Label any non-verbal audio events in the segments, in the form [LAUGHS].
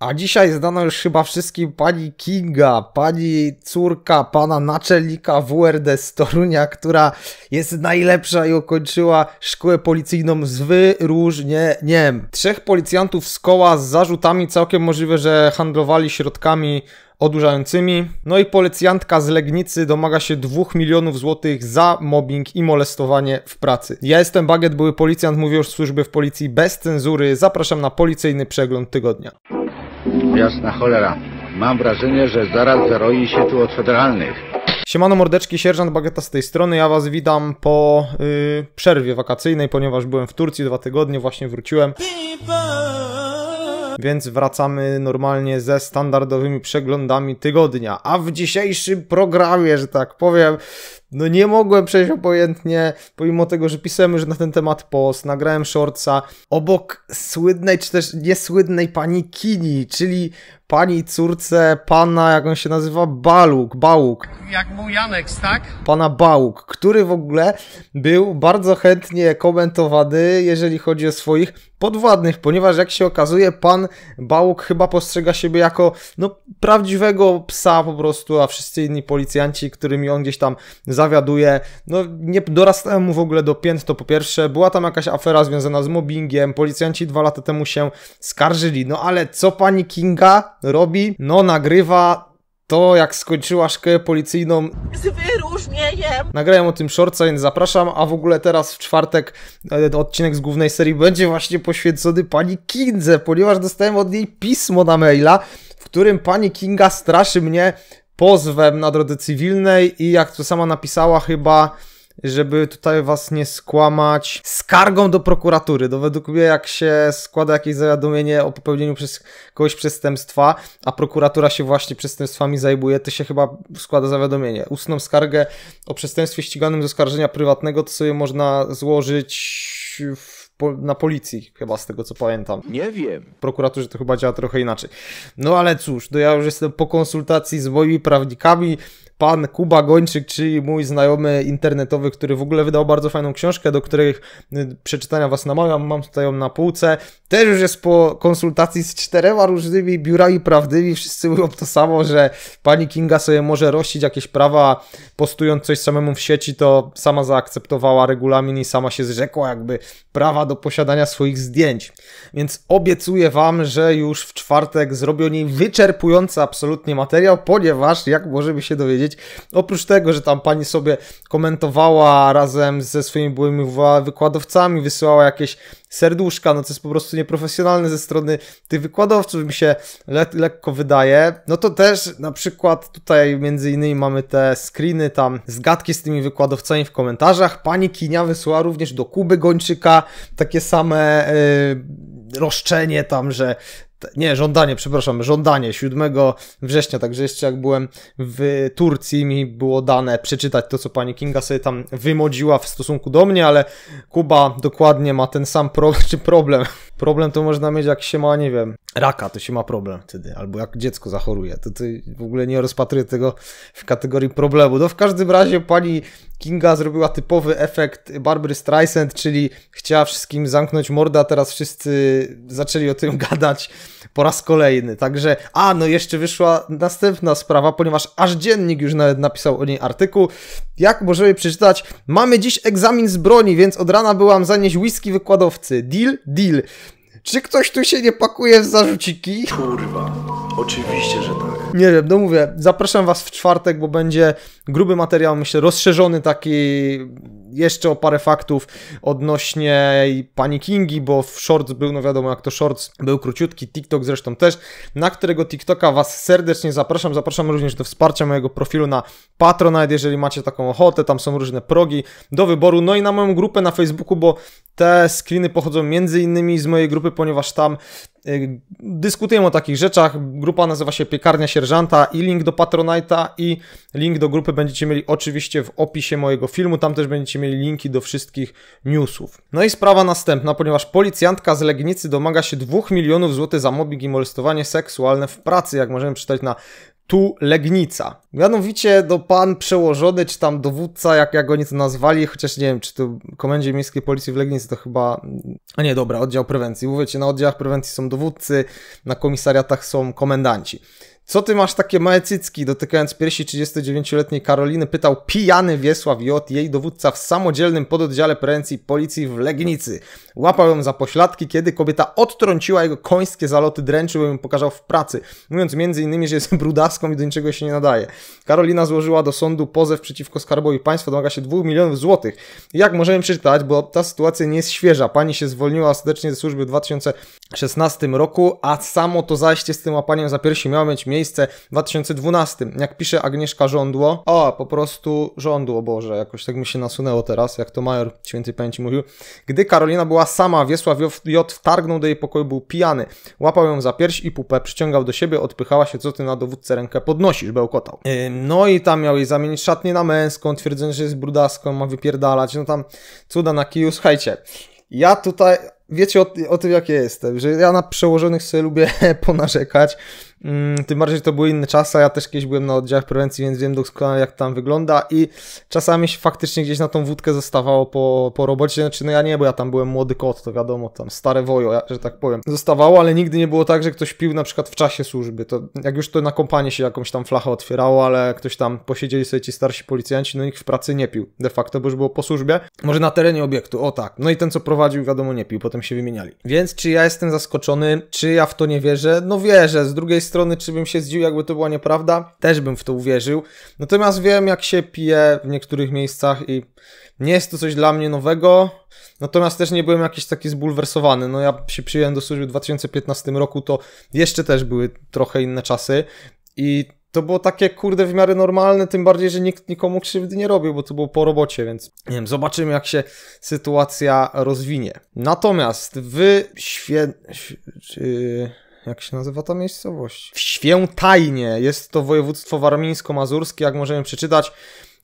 A dzisiaj znano już chyba wszystkim pani Kinga, pani córka, pana naczelnika WRD z Torunia, która jest najlepsza i ukończyła szkołę policyjną z wyróżnieniem. Trzech policjantów z koła z zarzutami całkiem możliwe, że handlowali środkami odurzającymi. No i policjantka z Legnicy domaga się 2 milionów złotych za mobbing i molestowanie w pracy. Ja jestem Baget, były policjant, mówię już służby w policji bez cenzury. Zapraszam na policyjny przegląd tygodnia. Jasna cholera. Mam wrażenie, że zaraz zaroi się tu od federalnych. Siemano mordeczki, sierżant Bageta z tej strony. Ja was witam po y, przerwie wakacyjnej, ponieważ byłem w Turcji dwa tygodnie, właśnie wróciłem. Więc wracamy normalnie ze standardowymi przeglądami tygodnia. A w dzisiejszym programie, że tak powiem, no nie mogłem przejść obojętnie, pomimo tego, że pisałem już na ten temat post, nagrałem shortsa, obok słynnej, czy też niesłynnej pani Kini, czyli pani córce pana, jak on się nazywa, Baluk, Bałuk. Jak był Janek, tak? Pana Bałuk, który w ogóle był bardzo chętnie komentowany, jeżeli chodzi o swoich podwładnych, ponieważ jak się okazuje, pan Bałuk chyba postrzega siebie jako, no, prawdziwego psa po prostu, a wszyscy inni policjanci, którymi on gdzieś tam zawiaduje. No nie dorastałem mu w ogóle do pięt, to po pierwsze. Była tam jakaś afera związana z mobbingiem, policjanci dwa lata temu się skarżyli. No ale co pani Kinga robi? No nagrywa to, jak skończyła szkołę policyjną z wyróżnieniem. Nagrałem o tym shortsa, więc zapraszam, a w ogóle teraz w czwartek e, odcinek z głównej serii będzie właśnie poświęcony pani Kindze, ponieważ dostałem od niej pismo na maila, w którym pani Kinga straszy mnie pozwem na drodze cywilnej i jak to sama napisała chyba żeby tutaj was nie skłamać, skargą do prokuratury. To według mnie, jak się składa jakieś zawiadomienie o popełnieniu przez kogoś przestępstwa, a prokuratura się właśnie przestępstwami zajmuje, to się chyba składa zawiadomienie. Ustną skargę o przestępstwie ściganym z oskarżenia prywatnego, to sobie można złożyć w po, na policji, chyba z tego co pamiętam. Nie wiem. Prokuraturze to chyba działa trochę inaczej. No ale cóż, to no ja już jestem po konsultacji z moimi prawnikami pan Kuba Gończyk, czyli mój znajomy internetowy, który w ogóle wydał bardzo fajną książkę, do której y, przeczytania Was namawiam, mam tutaj ją na półce. Też już jest po konsultacji z czterema różnymi biurami prawdymi, wszyscy mówią to samo, że pani Kinga sobie może rościć jakieś prawa, postując coś samemu w sieci, to sama zaakceptowała regulamin i sama się zrzekła jakby prawa do posiadania swoich zdjęć. Więc obiecuję Wam, że już w czwartek zrobię o niej wyczerpujący absolutnie materiał, ponieważ jak możemy się dowiedzieć, powiedzieć. Oprócz tego, że tam pani sobie komentowała razem ze swoimi byłymi wykładowcami, wysyłała jakieś serduszka, no to jest po prostu nieprofesjonalne ze strony tych wykładowców, mi się le lekko wydaje. No to też na przykład tutaj między innymi mamy te screeny tam, zgadki z tymi wykładowcami w komentarzach. Pani Kinia wysyła również do Kuby Gończyka takie same... Yy, roszczenie tam, że nie, żądanie, przepraszam, żądanie 7 września, także jeszcze jak byłem w Turcji, mi było dane przeczytać to, co pani Kinga sobie tam wymodziła w stosunku do mnie, ale Kuba dokładnie ma ten sam pro, [LAUGHS] czy problem, problem to można mieć, jak się ma, nie wiem, raka, to się ma problem wtedy, albo jak dziecko zachoruje, to ty w ogóle nie rozpatruję tego w kategorii problemu. No w każdym razie pani Kinga zrobiła typowy efekt Barbary Streisand, czyli chciała wszystkim zamknąć morda, teraz wszyscy zaczęli o tym [LAUGHS] gadać po raz kolejny. Także, a no jeszcze wyszła następna sprawa, ponieważ aż dziennik już nawet napisał o niej artykuł. Jak możemy przeczytać? Mamy dziś egzamin z broni, więc od rana byłam zanieść whisky wykładowcy. Deal? Deal. Czy ktoś tu się nie pakuje w zarzuciki? Kurwa, oczywiście, że tak nie wiem, no mówię, zapraszam Was w czwartek, bo będzie gruby materiał, myślę, rozszerzony taki jeszcze o parę faktów odnośnie pani Kingi, bo w shorts był, no wiadomo jak to shorts, był króciutki, TikTok zresztą też, na którego TikToka Was serdecznie zapraszam, zapraszam również do wsparcia mojego profilu na Patronite, jeżeli macie taką ochotę, tam są różne progi do wyboru, no i na moją grupę na Facebooku, bo te screeny pochodzą między innymi z mojej grupy, ponieważ tam Y, dyskutujemy o takich rzeczach. Grupa nazywa się Piekarnia Sierżanta i link do Patronite'a i link do grupy będziecie mieli oczywiście w opisie mojego filmu. Tam też będziecie mieli linki do wszystkich newsów. No i sprawa następna, ponieważ policjantka z Legnicy domaga się 2 milionów złotych za mobbing i molestowanie seksualne w pracy, jak możemy przeczytać na tu Legnica. Mianowicie do no, pan przełożony, czy tam dowódca, jak, jak oni to nazwali, chociaż nie wiem, czy to Komendzie Miejskiej Policji w Legnicy to chyba... A mm, nie, dobra, oddział prewencji. Mówicie, na oddziałach prewencji są dowódcy, na komisariatach są komendanci. Co ty masz takie małe cycki? Dotykając piersi 39-letniej Karoliny pytał pijany Wiesław J., jej dowódca w samodzielnym pododdziale prewencji policji w Legnicy. Łapał ją za pośladki, kiedy kobieta odtrąciła jego końskie zaloty dręczy, ją pokazał w pracy, mówiąc m.in., że jest [LAUGHS] brudaską i do niczego się nie nadaje. Karolina złożyła do sądu pozew przeciwko Skarbowi Państwa, domaga się 2 milionów złotych. Jak możemy przeczytać, bo ta sytuacja nie jest świeża. Pani się zwolniła ostatecznie ze służby w 2016 roku, a samo to zajście z tym łapaniem za piersi miało mieć miejsce miejsce w 2012. Jak pisze Agnieszka Żądło, o, po prostu Żądło, Boże, jakoś tak mi się nasunęło teraz, jak to Major Świętej Pamięci mówił. Gdy Karolina była sama, Wiesław J. wtargnął do jej pokoju, był pijany. Łapał ją za pierś i pupę, przyciągał do siebie, odpychała się, co ty na dowódcę rękę podnosisz, bełkotał. Yy, no i tam miał jej zamienić szatnię na męską, twierdząc, że jest brudaską, ma wypierdalać, no tam cuda na kiju. Słuchajcie, ja tutaj, wiecie o, o, tym, jakie jestem, że ja na przełożonych sobie lubię [LAUGHS] ponarzekać, Mm, tym bardziej, że to były inne czasy, ja też kiedyś byłem na oddziałach prewencji, więc wiem doskonale jak tam wygląda i czasami się faktycznie gdzieś na tą wódkę zostawało po, po robocie, znaczy no ja nie, bo ja tam byłem młody kot, to wiadomo, tam stare wojo, że tak powiem. Zostawało, ale nigdy nie było tak, że ktoś pił na przykład w czasie służby, to jak już to na kompanie się jakąś tam flachę otwierało, ale ktoś tam posiedzieli sobie ci starsi policjanci, no nikt w pracy nie pił de facto, bo już było po służbie, może na terenie obiektu, o tak, no i ten co prowadził wiadomo nie pił, potem się wymieniali. Więc czy ja jestem zaskoczony, czy ja w to nie wierzę? No wierzę, z drugiej strony strony, czy bym się zdziwił, jakby to była nieprawda, też bym w to uwierzył. Natomiast wiem, jak się pije w niektórych miejscach i nie jest to coś dla mnie nowego. Natomiast też nie byłem jakiś taki zbulwersowany. No ja się przyjąłem do służby w 2015 roku, to jeszcze też były trochę inne czasy i to było takie, kurde, w miarę normalne, tym bardziej, że nikt nikomu krzywdy nie robił, bo to było po robocie, więc nie wiem, zobaczymy, jak się sytuacja rozwinie. Natomiast w świę... Yy, jak się nazywa ta miejscowość? W Świętajnie. Jest to województwo warmińsko-mazurskie, jak możemy przeczytać.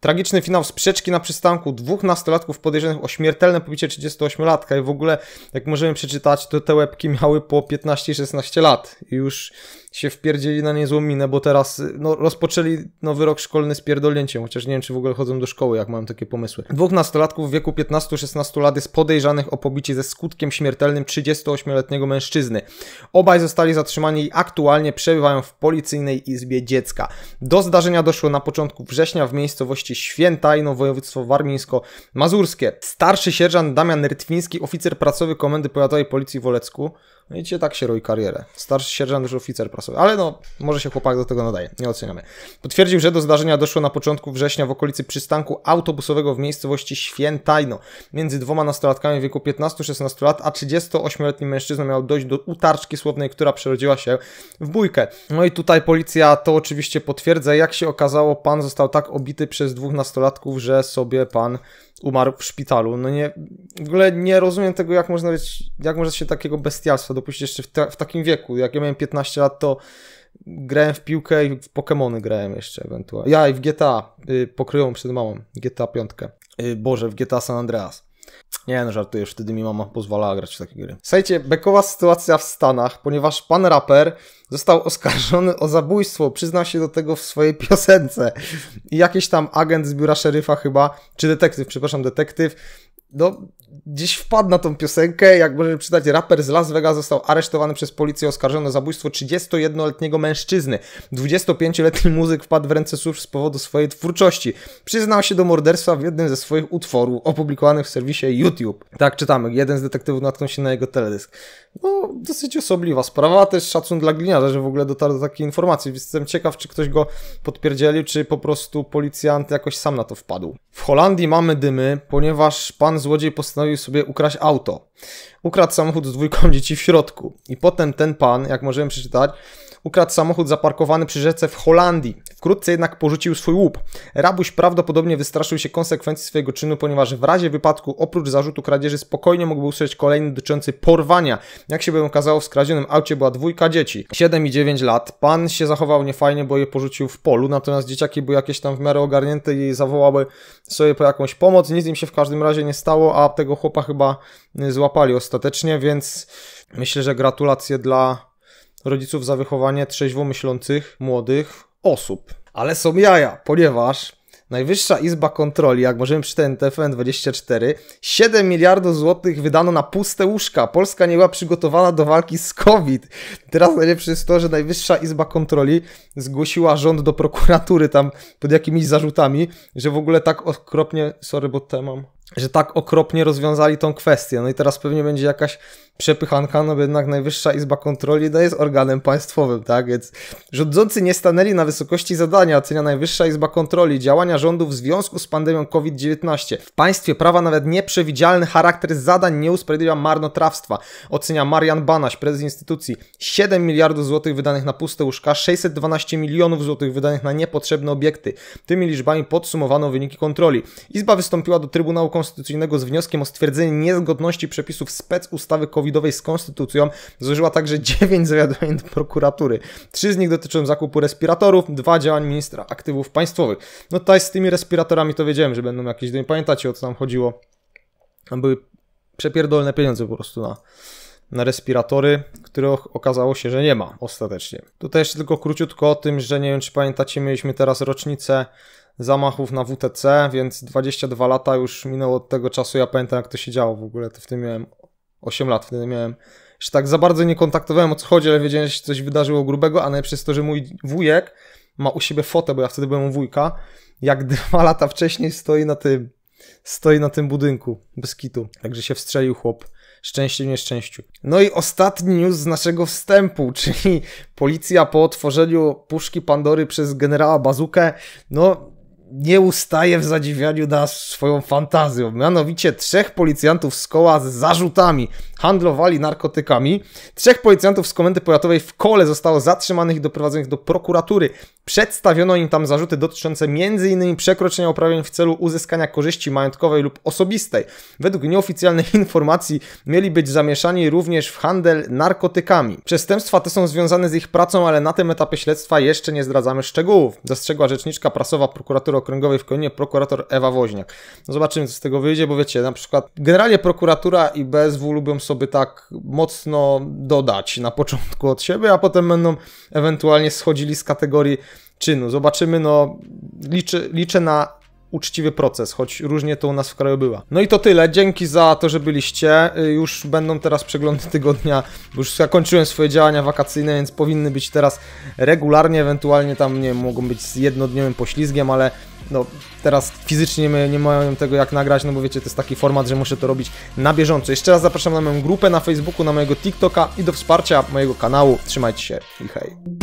Tragiczny finał sprzeczki na przystanku dwóch nastolatków podejrzanych o śmiertelne pobicie 38-latka i w ogóle, jak możemy przeczytać, to te łebki miały po 15-16 lat. I już się wpierdzieli na niezłą minę, bo teraz no, rozpoczęli nowy rok szkolny z pierdolnięciem, chociaż nie wiem, czy w ogóle chodzą do szkoły, jak mają takie pomysły. Dwóch nastolatków w wieku 15-16 lat jest podejrzanych o pobicie ze skutkiem śmiertelnym 38-letniego mężczyzny. Obaj zostali zatrzymani i aktualnie przebywają w policyjnej izbie dziecka. Do zdarzenia doszło na początku września w miejscowości Świętajno, województwo warmińsko-mazurskie. Starszy sierżant Damian Rytwiński, oficer pracowy Komendy Powiatowej Policji w Olecku, no i tak się roi karierę. Starszy sierżant już oficer pracowy ale no, może się chłopak do tego nadaje, nie oceniamy. Potwierdził, że do zdarzenia doszło na początku września w okolicy przystanku autobusowego w miejscowości Świętajno. Między dwoma nastolatkami w wieku 15-16 lat, a 38-letni mężczyzna miał dojść do utarczki słownej, która przerodziła się w bójkę. No i tutaj policja to oczywiście potwierdza. Jak się okazało, pan został tak obity przez dwóch nastolatków, że sobie pan umarł w szpitalu. No nie, w ogóle nie rozumiem tego, jak można być, jak można się takiego bestialstwa dopuścić jeszcze w, w takim wieku. Jak ja miałem 15 lat, to grałem w piłkę i w Pokémony grałem jeszcze ewentualnie. Ja i w GTA, y, pokryłem przed mamą, GTA 5. Y, Boże, w GTA San Andreas. Nie no, żartuję, wtedy mi mama pozwalała grać w takie gry. Słuchajcie, bekowa sytuacja w Stanach, ponieważ pan raper został oskarżony o zabójstwo, przyznał się do tego w swojej piosence. I jakiś tam agent z biura szeryfa chyba, czy detektyw, przepraszam, detektyw, no, gdzieś wpadł na tą piosenkę, jak możemy przeczytać, raper z Las Vegas został aresztowany przez policję oskarżony o zabójstwo 31-letniego mężczyzny. 25-letni muzyk wpadł w ręce służb z powodu swojej twórczości. Przyznał się do morderstwa w jednym ze swoich utworów opublikowanych w serwisie YouTube. Tak czytamy, jeden z detektywów natknął się na jego teledysk. No, dosyć osobliwa sprawa, też szacun dla gliniarza, że w ogóle dotarł do takiej informacji. Jestem ciekaw, czy ktoś go podpierdzielił, czy po prostu policjant jakoś sam na to wpadł. W Holandii mamy dymy, ponieważ pan złodziej postanowił postanowił sobie ukraść auto. Ukradł samochód z dwójką dzieci w środku. I potem ten pan, jak możemy przeczytać, ukradł samochód zaparkowany przy rzece w Holandii. Wkrótce jednak porzucił swój łup. Rabuś prawdopodobnie wystraszył się konsekwencji swojego czynu, ponieważ w razie wypadku oprócz zarzutu kradzieży spokojnie mógłby usłyszeć kolejny dotyczący porwania. Jak się by okazało, w skradzionym aucie była dwójka dzieci, 7 i 9 lat. Pan się zachował niefajnie, bo je porzucił w polu, natomiast dzieciaki były jakieś tam w miarę ogarnięte i zawołały sobie po jakąś pomoc. Nic im się w każdym razie nie stało, a tego chłopa chyba złapali ostatecznie, więc myślę, że gratulacje dla rodziców za wychowanie trzeźwo myślących młodych osób. Ale są jaja, ponieważ Najwyższa Izba Kontroli, jak możemy czytać TFN24, 7 miliardów złotych wydano na puste łóżka. Polska nie była przygotowana do walki z COVID. Teraz najlepsze jest to, że Najwyższa Izba Kontroli zgłosiła rząd do prokuratury tam pod jakimiś zarzutami, że w ogóle tak okropnie, sorry, bo te mam, że tak okropnie rozwiązali tą kwestię. No i teraz pewnie będzie jakaś przepychanka, no bo jednak Najwyższa Izba Kontroli no jest organem państwowym, tak? Więc rządzący nie stanęli na wysokości zadania, ocenia Najwyższa Izba Kontroli działania rządu w związku z pandemią COVID-19. W państwie prawa nawet nieprzewidzialny charakter zadań nie usprawiedliwia marnotrawstwa, ocenia Marian Banaś, prezes instytucji. 7 miliardów złotych wydanych na puste łóżka, 612 milionów złotych wydanych na niepotrzebne obiekty. Tymi liczbami podsumowano wyniki kontroli. Izba wystąpiła do Trybunału Konstytucyjnego Konstytucyjnego z wnioskiem o stwierdzenie niezgodności przepisów spec ustawy covidowej z konstytucją złożyła także 9 [LAUGHS] zawiadomień do prokuratury. Trzy z nich dotyczą zakupu respiratorów, dwa działań ministra aktywów państwowych. No tutaj z tymi respiratorami to wiedziałem, że będą jakieś, nie pamiętacie o co nam chodziło. Tam były przepierdolne pieniądze po prostu na, na respiratory, których okazało się, że nie ma ostatecznie. Tutaj jeszcze tylko króciutko o tym, że nie wiem czy pamiętacie, mieliśmy teraz rocznicę zamachów na WTC, więc 22 lata już minęło od tego czasu. Ja pamiętam, jak to się działo w ogóle. To wtedy miałem 8 lat, wtedy miałem. Że tak za bardzo nie kontaktowałem o co chodzi, ale wiedziałem, że się coś wydarzyło grubego, a najlepsze jest to, że mój wujek ma u siebie fotę, bo ja wtedy byłem u wujka, jak [LAUGHS] dwa lata wcześniej stoi na tym, stoi na tym budynku bez kitu. Także się wstrzelił chłop. Szczęście nieszczęściu. No i ostatni news z naszego wstępu, [LAUGHS] czyli policja po otworzeniu puszki Pandory przez generała Bazukę, no nie ustaje w zadziwianiu nas swoją fantazją. Mianowicie trzech policjantów z koła z zarzutami handlowali narkotykami. Trzech policjantów z komendy powiatowej w kole zostało zatrzymanych i doprowadzonych do prokuratury. Przedstawiono im tam zarzuty dotyczące m.in. przekroczenia uprawnień w celu uzyskania korzyści majątkowej lub osobistej. Według nieoficjalnych [LAUGHS] informacji mieli być zamieszani również w handel narkotykami. Przestępstwa te są związane z ich pracą, ale na tym etapie śledztwa jeszcze nie zdradzamy szczegółów. Dostrzegła rzeczniczka prasowa prokuratury Okręgowej w Koninie prokurator Ewa Woźniak. No zobaczymy, co z tego wyjdzie, bo wiecie, na przykład generalnie prokuratura i BSW lubią sobie tak mocno dodać na początku od siebie, a potem będą ewentualnie schodzili z kategorii czynu. Zobaczymy, no liczę, liczę na uczciwy proces, choć różnie to u nas w kraju była. No i to tyle. Dzięki za to, że byliście. Y, już będą teraz przeglądy [LAUGHS] tygodnia, bo już zakończyłem swoje działania wakacyjne, więc powinny być teraz regularnie, ewentualnie tam, nie wiem, mogą być z jednodniowym poślizgiem, ale no teraz fizycznie nie, nie mają tego jak nagrać, no bo wiecie, to jest taki format, że muszę to robić na bieżąco. Jeszcze raz zapraszam na moją grupę na Facebooku, na mojego TikToka i do wsparcia mojego kanału. Trzymajcie się i hej.